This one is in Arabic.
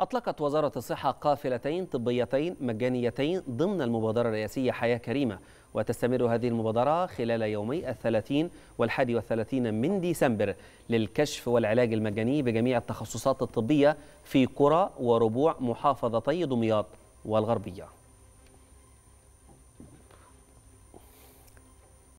أطلقت وزارة الصحة قافلتين طبيتين مجانيتين ضمن المبادرة الرئاسية حياة كريمة وتستمر هذه المبادرة خلال يومي الثلاثين والحادي والثلاثين من ديسمبر للكشف والعلاج المجاني بجميع التخصصات الطبية في قرى وربوع محافظتي دمياط والغربية